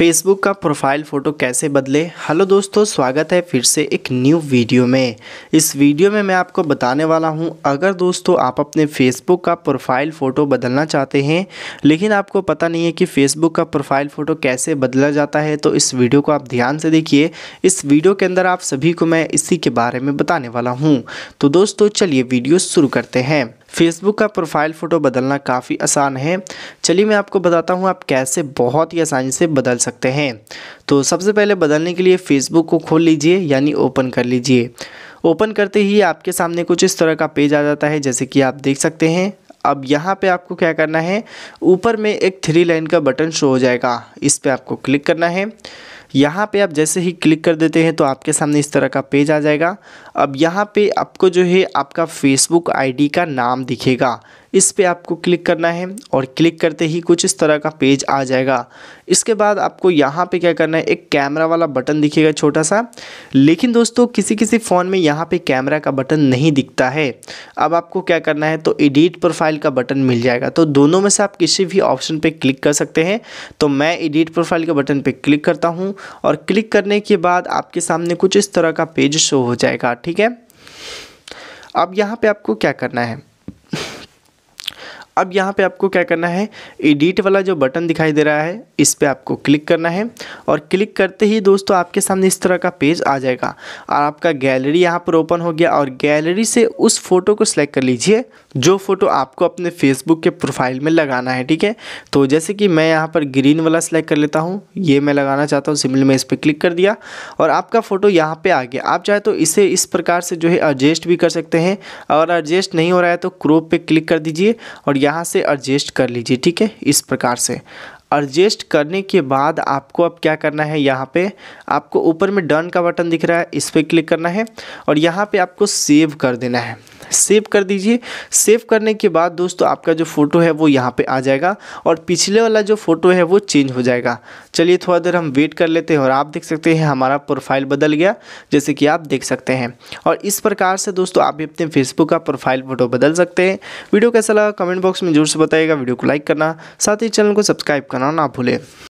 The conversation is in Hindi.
फेसबुक का प्रोफाइल फ़ोटो कैसे बदले हेलो दोस्तों स्वागत है फिर से एक न्यू वीडियो में इस वीडियो में मैं आपको बताने वाला हूं अगर दोस्तों आप अपने फेसबुक का प्रोफाइल फ़ोटो बदलना चाहते हैं लेकिन आपको पता नहीं है कि फेसबुक का प्रोफाइल फ़ोटो कैसे बदला जाता है तो इस वीडियो को आप ध्यान से देखिए इस वीडियो के अंदर आप सभी को मैं इसी के बारे में बताने वाला हूँ तो दोस्तों चलिए वीडियो शुरू करते हैं फेसबुक का प्रोफाइल फ़ोटो बदलना काफ़ी आसान है चलिए मैं आपको बताता हूँ आप कैसे बहुत ही आसानी से बदल सकते हैं तो सबसे पहले बदलने के लिए फ़ेसबुक को खोल लीजिए यानी ओपन कर लीजिए ओपन करते ही आपके सामने कुछ इस तरह का पेज आ जाता है जैसे कि आप देख सकते हैं अब यहाँ पे आपको क्या करना है ऊपर में एक थ्री लाइन का बटन शो हो जाएगा इस पर आपको क्लिक करना है यहाँ पे आप जैसे ही क्लिक कर देते हैं तो आपके सामने इस तरह का पेज आ जाएगा अब यहाँ पे आपको जो है आपका फेसबुक आईडी का नाम दिखेगा इस पर आपको क्लिक करना है और क्लिक करते ही कुछ इस तरह का पेज आ जाएगा इसके बाद आपको यहाँ पे क्या करना है एक कैमरा वाला बटन दिखेगा छोटा सा लेकिन दोस्तों किसी किसी फ़ोन में यहाँ पे कैमरा का बटन नहीं दिखता है अब आपको क्या करना है तो एडिट प्रोफाइल का बटन मिल जाएगा तो दोनों में से आप किसी भी ऑप्शन पे क्लिक कर सकते हैं तो मैं एडिट प्रोफाइल के बटन पे क्लिक करता हूँ और क्लिक करने के बाद आपके सामने कुछ इस तरह का पेज शो हो जाएगा ठीक है अब यहाँ पे आपको क्या करना है अब यहाँ पे आपको क्या करना है एडिट वाला जो बटन दिखाई दे रहा है इस पर आपको क्लिक करना है और क्लिक करते ही दोस्तों आपके सामने इस तरह का पेज आ जाएगा और आपका गैलरी यहाँ पर ओपन हो गया और गैलरी से उस फ़ोटो को सिलेक्ट कर लीजिए जो फ़ोटो आपको अपने फेसबुक के प्रोफाइल में लगाना है ठीक है तो जैसे कि मैं यहाँ पर ग्रीन वाला सिलेक्ट कर लेता हूँ ये मैं लगाना चाहता हूँ सिमिल में इस पर क्लिक कर दिया और आपका फ़ोटो यहाँ पर आ गया आप चाहे तो इसे इस प्रकार से जो है एडजस्ट भी कर सकते हैं और एडजस्ट नहीं हो रहा है तो क्रोप पर क्लिक कर दीजिए और यहाँ यहाँ से एडजस्ट कर लीजिए ठीक है इस प्रकार से एडजस्ट करने के बाद आपको अब क्या करना है यहाँ पे आपको ऊपर में डन का बटन दिख रहा है इस पर क्लिक करना है और यहाँ पे आपको सेव कर देना है सेव कर दीजिए सेव करने के बाद दोस्तों आपका जो फ़ोटो है वो यहाँ पे आ जाएगा और पिछले वाला जो फ़ोटो है वो चेंज हो जाएगा चलिए थोड़ा देर हम वेट कर लेते हैं और आप देख सकते हैं हमारा प्रोफाइल बदल गया जैसे कि आप देख सकते हैं और इस प्रकार से दोस्तों आप भी अपने फेसबुक का प्रोफाइल फ़ोटो बदल सकते हैं वीडियो कैसा लगा कमेंट बॉक्स में जोर से बताइएगा वीडियो को लाइक करना साथ ही चैनल को सब्सक्राइब करना ना भूलें